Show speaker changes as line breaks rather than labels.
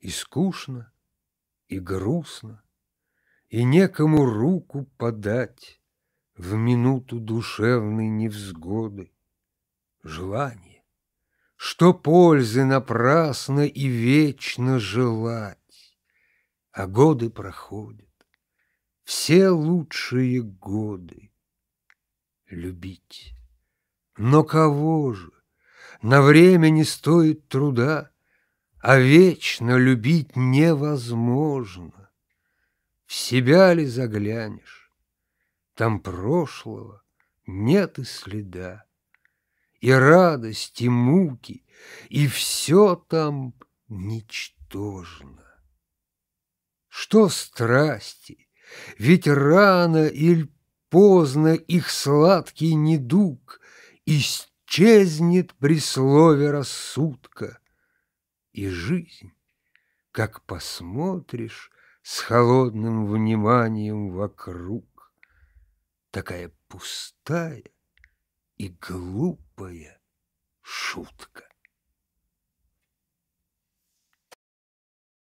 и скучно, и грустно, и некому руку подать в минуту душевной невзгоды.
Желание,
что пользы напрасно и вечно желать, а годы проходят, все лучшие годы любить. Но кого же? На время не стоит труда — а вечно любить невозможно. В себя ли заглянешь? Там прошлого нет и следа. И радость, и муки, и все там ничтожно. Что страсти, ведь рано или поздно их сладкий недуг Исчезнет при слове рассудка — и жизнь. Как посмотришь с холодным вниманием вокруг, такая пустая и
глупая шутка.